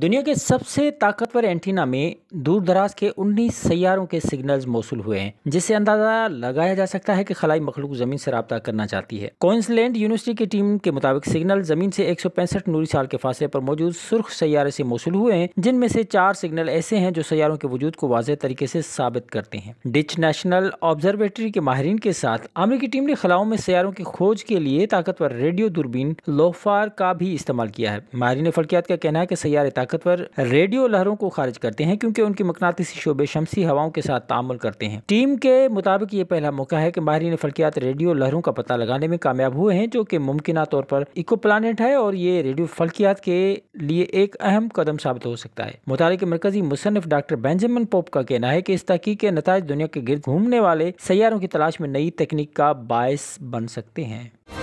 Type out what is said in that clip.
दुनिया के सबसे ताकतवर एंटीना में दूर दराज के 19 सैारों के सिग्नल्स मौसू हुए हैं जिससे अंदाजा लगाया जा सकता है कि खलाई मखलूक जमीन से रबता करना चाहती है कोइंसलैंड यूनिवर्सिटी की टीम के मुताबिक सिग्नल जमीन से एक नूरी साल के फासले पर मौजूद सुर्ख सैारे से मौसू हुए हैं जिनमें से चार सिग्नल ऐसे हैं जो सैारों के वजूद को वाजह तरीके से साबित करते हैं डिच नेशनल ऑब्जर्वेटरी के माहरीन के साथ अमरीकी टीम ने खलाओं में सैारों की खोज के लिए ताकतवर रेडियो दूरबीन लोफार का भी इस्तेमाल किया है माहरीन फलकियात का कहना है की सैारे ताकतवर रेडियो लहरों को खारिज करते हैं क्योंकि उनके मकनातीसी शोबे शमसी हवाओं के साथ तामल करते हैं टीम के मुताबिक ये पहला मौका है कि माहरीन फलकियात रेडियो लहरों का पता लगाने में कामयाब हुए हैं जो कि मुमकिन तौर पर इको प्लानट है और ये रेडियो फलकियात के लिए एक अहम कदम साबित हो सकता है मुताल के मरकजी मुसनफ डॉक्टर बेंजामिन पोप का कहना है कि इस तहकीक के नतज दुनिया के गिर्द घूमने वाले सैारों की तलाश में नई तकनीक का बायस बन सकते हैं